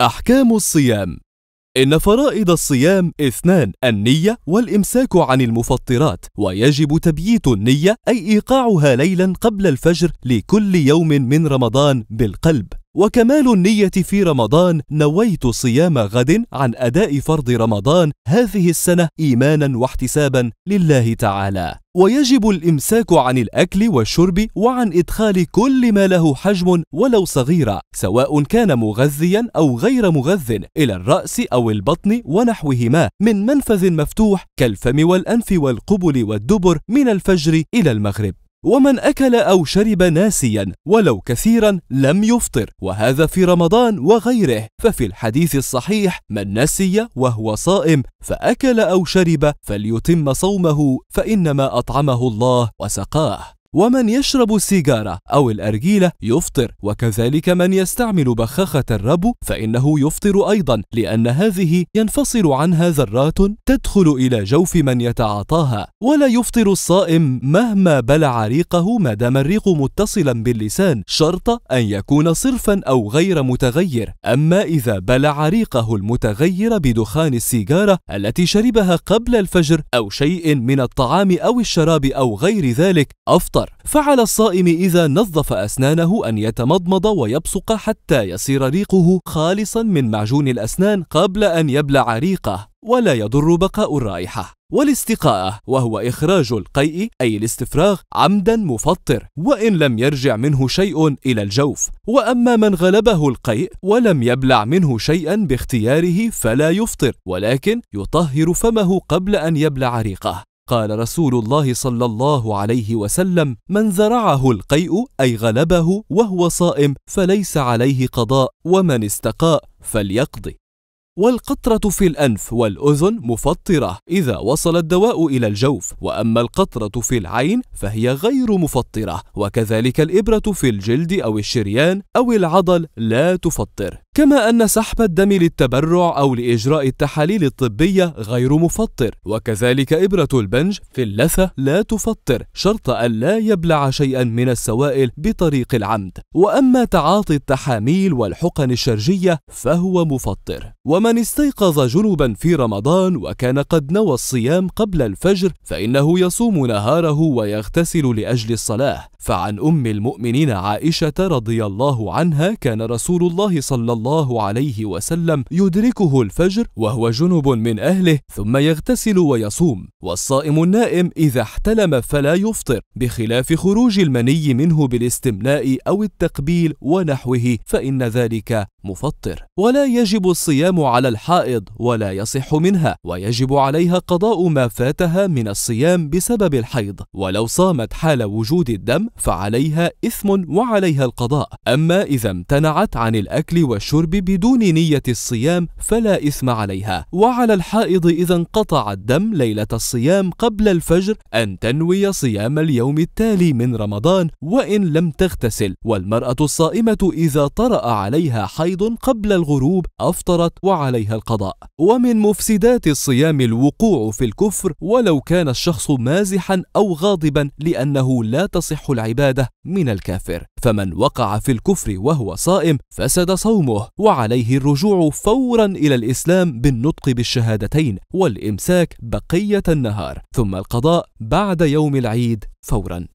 أحكام الصيام إن فرائض الصيام اثنان النية والإمساك عن المفطرات ويجب تبييت النية أي إيقاعها ليلا قبل الفجر لكل يوم من رمضان بالقلب وكمال النية في رمضان نويت صيام غد عن أداء فرض رمضان هذه السنة إيمانا واحتسابا لله تعالى ويجب الإمساك عن الأكل والشرب وعن إدخال كل ما له حجم ولو صغيرة سواء كان مغذيا أو غير مغذ إلى الرأس أو البطن ونحوهما من منفذ مفتوح كالفم والأنف والقبل والدبر من الفجر إلى المغرب ومن أكل أو شرب ناسيا ولو كثيرا لم يفطر وهذا في رمضان وغيره ففي الحديث الصحيح من نسي وهو صائم فأكل أو شرب فليتم صومه فإنما أطعمه الله وسقاه ومن يشرب السيجارة أو الأرجيلة يفطر وكذلك من يستعمل بخاخة الربو فإنه يفطر أيضا لأن هذه ينفصل عنها ذرات تدخل إلى جوف من يتعاطاها ولا يفطر الصائم مهما بلع ريقه ما دام الريق متصلا باللسان شرط أن يكون صرفا أو غير متغير أما إذا بلع ريقه المتغير بدخان السيجارة التي شربها قبل الفجر أو شيء من الطعام أو الشراب أو غير ذلك أفطر الفطار فعلى الصائم إذا نظف أسنانه أن يتمضمض ويبصق حتى يصير ريقه خالصا من معجون الأسنان قبل أن يبلع ريقه ولا يضر بقاء الرائحة والاستقاءة وهو إخراج القيء أي الاستفراغ عمدا مفطر وإن لم يرجع منه شيء إلى الجوف وأما من غلبه القيء ولم يبلع منه شيئا باختياره فلا يفطر ولكن يطهر فمه قبل أن يبلع ريقه قال رسول الله صلى الله عليه وسلم من زرعه القيء أي غلبه وهو صائم فليس عليه قضاء ومن استقاء فليقضي والقطرة في الأنف والأذن مفطرة إذا وصل الدواء إلى الجوف وأما القطرة في العين فهي غير مفطرة وكذلك الإبرة في الجلد أو الشريان أو العضل لا تفطر كما أن سحب الدم للتبرع أو لإجراء التحاليل الطبية غير مفطر وكذلك إبرة البنج في اللثة لا تفطر شرط أن لا يبلع شيئا من السوائل بطريق العمد وأما تعاطي التحاميل والحقن الشرجية فهو مفطر وما ومن استيقظ جنبا في رمضان وكان قد نوى الصيام قبل الفجر فإنه يصوم نهاره ويغتسل لأجل الصلاة فعن أم المؤمنين عائشة رضي الله عنها كان رسول الله صلى الله عليه وسلم يدركه الفجر وهو جنب من أهله ثم يغتسل ويصوم والصائم النائم إذا احتلم فلا يفطر بخلاف خروج المني منه بالاستمناء أو التقبيل ونحوه فإن ذلك مفطر ولا يجب الصيام على الحائض ولا يصح منها ويجب عليها قضاء ما فاتها من الصيام بسبب الحيض ولو صامت حال وجود الدم فعليها إثم وعليها القضاء أما إذا امتنعت عن الأكل والشرب بدون نية الصيام فلا إثم عليها وعلى الحائض إذا انقطع الدم ليلة الصيام قبل الفجر أن تنوي صيام اليوم التالي من رمضان وإن لم تغتسل والمرأة الصائمة إذا طرأ عليها حيض أيضا قبل الغروب أفطرت وعليها القضاء ومن مفسدات الصيام الوقوع في الكفر ولو كان الشخص مازحا أو غاضبا لأنه لا تصح العبادة من الكافر فمن وقع في الكفر وهو صائم فسد صومه وعليه الرجوع فورا إلى الإسلام بالنطق بالشهادتين والإمساك بقية النهار ثم القضاء بعد يوم العيد فورا